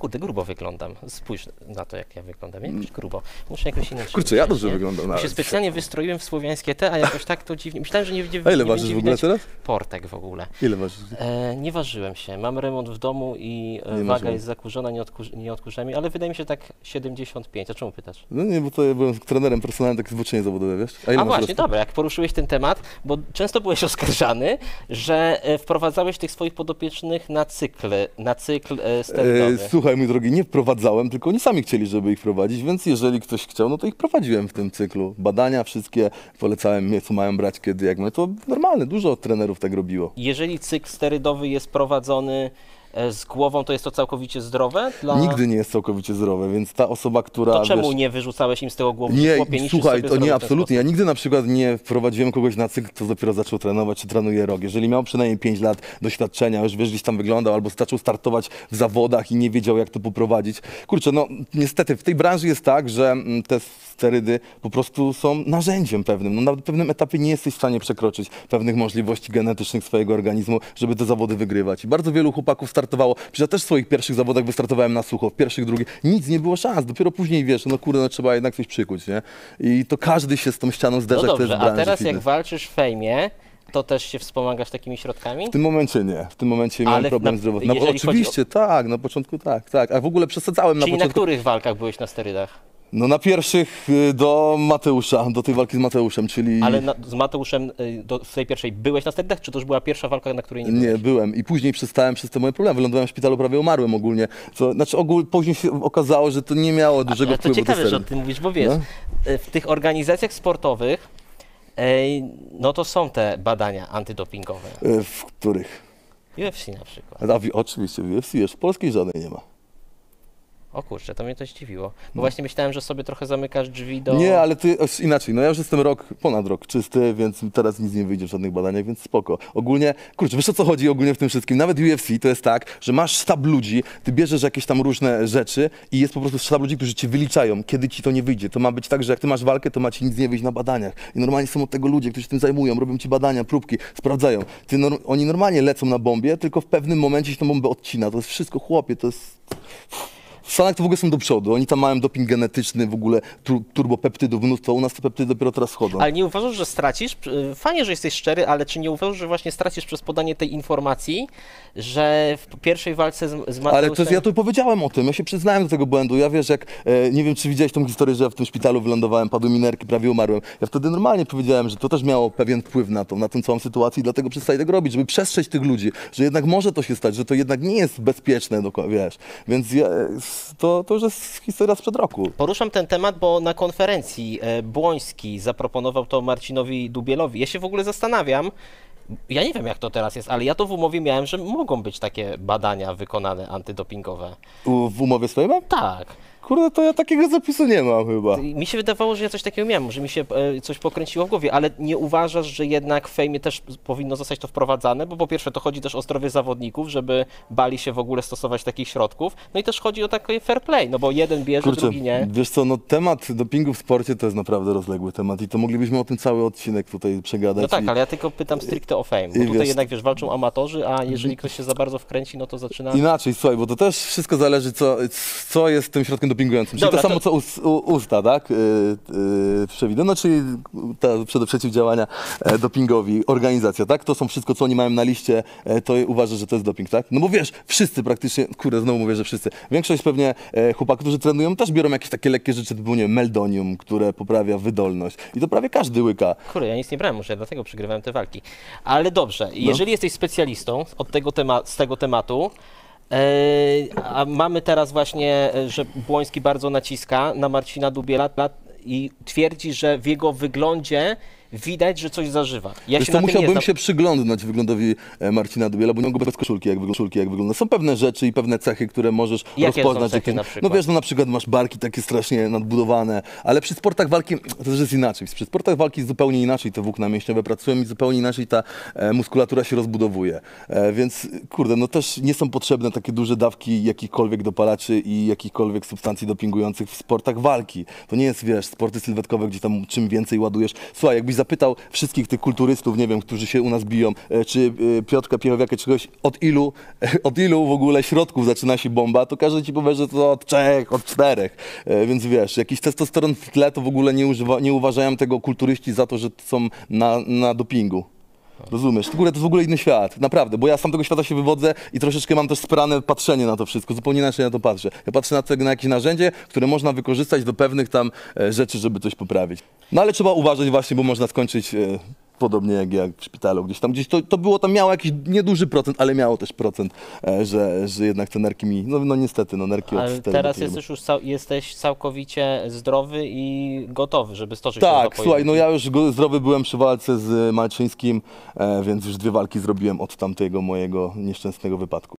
kurde, grubo wyglądam. Spójrz na to, jak ja wyglądam. Jakoś mm. grubo. Muszę jakoś inaczej. Kurczę, ja dobrze nie? wyglądam nawet. Ja się specjalnie wystroiłem w słowiańskie te, a jakoś tak to dziwnie. Myślałem, że nie będzie A ile nie ważysz w ogóle teraz? Portek w ogóle. Ile ważysz? E, nie ważyłem się. Mam remont w domu i e, nie waga masz, jest zakurzona, nie, odkur nie ale wydaje mi się tak 75. A czemu pytasz? No nie, bo to ja byłem trenerem personalnym, tak zboczenie zawodowe, wiesz? A, a właśnie, dobra, jak poruszyłeś ten temat, bo często byłeś oskarżany, że e, wprowadzałeś tych swoich podopiecznych na cykl, na cykl e, e słuchaj mi drogi, nie wprowadzałem, tylko oni sami chcieli, żeby ich prowadzić, więc jeżeli ktoś chciał, no to ich prowadziłem w tym cyklu. Badania wszystkie, polecałem, co mają brać, kiedy, jak my. To normalne, dużo trenerów tak robiło. Jeżeli cykl sterydowy jest prowadzony E, z głową to jest to całkowicie zdrowe? Dla... Nigdy nie jest całkowicie zdrowe, więc ta osoba, która... To czemu wiesz, nie wyrzucałeś im z tego głowy? Nie, chłopie, słuchaj, to nie, absolutnie. Ja nigdy na przykład nie wprowadziłem kogoś na cykl, kto dopiero zaczął trenować czy trenuje rok. Jeżeli miał przynajmniej 5 lat doświadczenia, już wiesz, gdzieś tam wyglądał, albo zaczął startować w zawodach i nie wiedział, jak to poprowadzić. Kurczę, no niestety w tej branży jest tak, że mm, te sterydy po prostu są narzędziem pewnym. No, na pewnym etapie nie jesteś w stanie przekroczyć pewnych możliwości genetycznych swojego organizmu, żeby te zawody wygrywać. I bardzo wielu chłopaków startowało, Przecież ja też w swoich pierwszych zawodach wystartowałem na sucho, w pierwszych, drugich. Nic, nie było szans. Dopiero później wiesz, no kurde, no, trzeba jednak coś przykuć, nie? I to każdy się z tą ścianą no zderza, no dobrze, kto jest w A teraz fitness. jak walczysz w fejmie, to też się wspomagasz takimi środkami? W tym momencie nie. W tym momencie Ale miałem problem na, zdrowotny. No, oczywiście, o... tak, na początku tak, tak. A w ogóle przesadzałem Czyli na początku. Czyli na których walkach byłeś na sterydach? No na pierwszych y, do Mateusza, do tej walki z Mateuszem, czyli... Ale na, z Mateuszem y, do, w tej pierwszej byłeś na stertach, czy to już była pierwsza walka, na której nie byłeś? Nie, byłem i później przestałem przez te moje problemy. Wylądowałem w szpitalu, prawie umarłem ogólnie. Co, znaczy ogól, później się okazało, że to nie miało dużego A, wpływu to ciekawe, że o tym mówisz, bo wiesz, no? Y, w tych organizacjach sportowych, ej, no to są te badania antydopingowe. W których? UFC na przykład. A, oczywiście, w UFC jeszcze, w polskiej żadnej nie ma. O kurczę, to mnie to zdziwiło. Bo no. właśnie myślałem, że sobie trochę zamykasz drzwi do... Nie, ale ty inaczej. No ja już jestem rok, ponad rok czysty, więc teraz nic nie wyjdzie w żadnych badaniach, więc spoko. Ogólnie, kurczę, wiesz o co chodzi ogólnie w tym wszystkim? Nawet UFC to jest tak, że masz sztab ludzi, ty bierzesz jakieś tam różne rzeczy i jest po prostu sztab ludzi, którzy ci wyliczają, kiedy ci to nie wyjdzie. To ma być tak, że jak ty masz walkę, to macie nic nie wyjść na badaniach. I normalnie są od tego ludzie, którzy się tym zajmują, robią ci badania, próbki, sprawdzają. Ty, oni normalnie lecą na bombie, tylko w pewnym momencie się tą bombę odcina. To jest wszystko chłopie, to jest... W Stanach to w ogóle są do przodu. Oni tam mają doping genetyczny, w ogóle tur turbopeptydów, mnóstwo. U nas te peptydy dopiero teraz chodzą. Ale nie uważasz, że stracisz? Fajnie, że jesteś szczery, ale czy nie uważasz, że właśnie stracisz przez podanie tej informacji, że w pierwszej walce z, z Ale to jest, ja tu powiedziałem o tym, ja się przyznałem do tego błędu. Ja wiesz, jak, e, nie wiem, czy widziałeś tą historię, że ja w tym szpitalu wylądowałem, padły minerki, prawie umarłem. Ja wtedy normalnie powiedziałem, że to też miało pewien wpływ na tą, na tą całą sytuację i dlatego przestaję tego robić, żeby przestrzeć tych ludzi, że jednak może to się stać, że to jednak nie jest bezpieczne, wiesz. Więc ja, e, to, to już jest historia sprzed roku. Poruszam ten temat, bo na konferencji e, Błoński zaproponował to Marcinowi Dubielowi. Ja się w ogóle zastanawiam, ja nie wiem jak to teraz jest, ale ja to w umowie miałem, że mogą być takie badania wykonane antydopingowe. U, w umowie swojej mam? Tak. Kurde, to ja takiego zapisu nie mam chyba. Mi się wydawało, że ja coś takiego miałem, może mi się e, coś pokręciło w głowie, ale nie uważasz, że jednak w fejmie też powinno zostać to wprowadzane? Bo po pierwsze to chodzi też o zdrowie zawodników, żeby bali się w ogóle stosować takich środków. No i też chodzi o takie fair play, no bo jeden bierze, Kurczę, drugi nie. Wiesz co, no temat dopingu w sporcie to jest naprawdę rozległy temat i to moglibyśmy o tym cały odcinek tutaj przegadać. No tak, i... ale ja tylko pytam stricte o fame, bo tutaj wiesz... jednak wiesz, walczą amatorzy, a jeżeli ktoś się za bardzo wkręci, no to zaczyna... Inaczej, słuchaj, bo to też wszystko zależy, co, co jest tym środkiem dopingującym, czyli Dobra, to samo, to- co us, u, usta, tak, y, y, przewidano, czyli y, ta przed- przeciwdziałania e, dopingowi organizacja, tak, to są wszystko, co oni mają na liście, e, to uważasz, że to jest doping, tak? No bo wiesz, wszyscy praktycznie, kurde, znowu mówię, że wszyscy, większość pewnie e, chłopaków, którzy trenują, też biorą jakieś takie lekkie rzeczy, typu, nie wiem, meldonium, które poprawia wydolność i to prawie każdy łyka. Kurde, ja nic nie brałem może, dlatego przegrywałem te walki. Ale dobrze, no. jeżeli jesteś specjalistą od tego tema- z tego tematu, E, a mamy teraz właśnie, e, że Błoński bardzo naciska na Marcina Dubiela i twierdzi, że w jego wyglądzie widać, że coś zażywa. Ja Wiesz, się musiałbym nie... się przyglądnąć wyglądowi e, Marcina Dubiela, bo nie mogę bez koszulki, jak, koszulki, jak wygląda. Są pewne rzeczy i pewne cechy, które możesz Jakie rozpoznać. No wiesz, no na przykład masz barki takie strasznie nadbudowane, ale przy sportach walki to też jest inaczej. Przy sportach walki zupełnie inaczej te włókna mięśniowe pracują i zupełnie inaczej ta e, muskulatura się rozbudowuje. E, więc kurde, no też nie są potrzebne takie duże dawki jakichkolwiek dopalaczy i jakichkolwiek substancji dopingujących w sportach walki. To nie jest, wiesz, sporty sylwetkowe, gdzie tam czym więcej ładujesz. Słuchaj, jakbyś zapytał wszystkich tych kulturystów, nie wiem, którzy się u nas biją, e, czy e, Piotrka Piechowiaka, czy kogoś, od ilu, e, od ilu w ogóle środków zaczyna się bomba, to każdy ci powie, że to od trzech, od czterech. Więc wiesz, jakiś testosteron w tle to w ogóle nie, używa, nie uważają tego kulturyści za to, że są na, na dopingu. Rozumiesz? W ogóle to jest w ogóle inny świat, naprawdę, bo ja sam tego świata się wywodzę i troszeczkę mam też sprane patrzenie na to wszystko, zupełnie inaczej na to patrzę. Ja patrzę na, to, na jakieś narzędzie, które można wykorzystać do pewnych tam e, rzeczy, żeby coś poprawić. No ale trzeba uważać właśnie, bo można skończyć e, podobnie jak ja w szpitalu gdzieś tam, gdzieś to, to było tam, miało jakiś nieduży procent, ale miało też procent, e, że, że jednak te nerki mi, no, no niestety, no nerki ale teraz jesteś już cał, jesteś całkowicie zdrowy i gotowy, żeby stoczyć Tak, się słuchaj, no ja już zdrowy byłem przy walce z Malczyńskim, e, więc już dwie walki zrobiłem od tamtego mojego nieszczęsnego wypadku.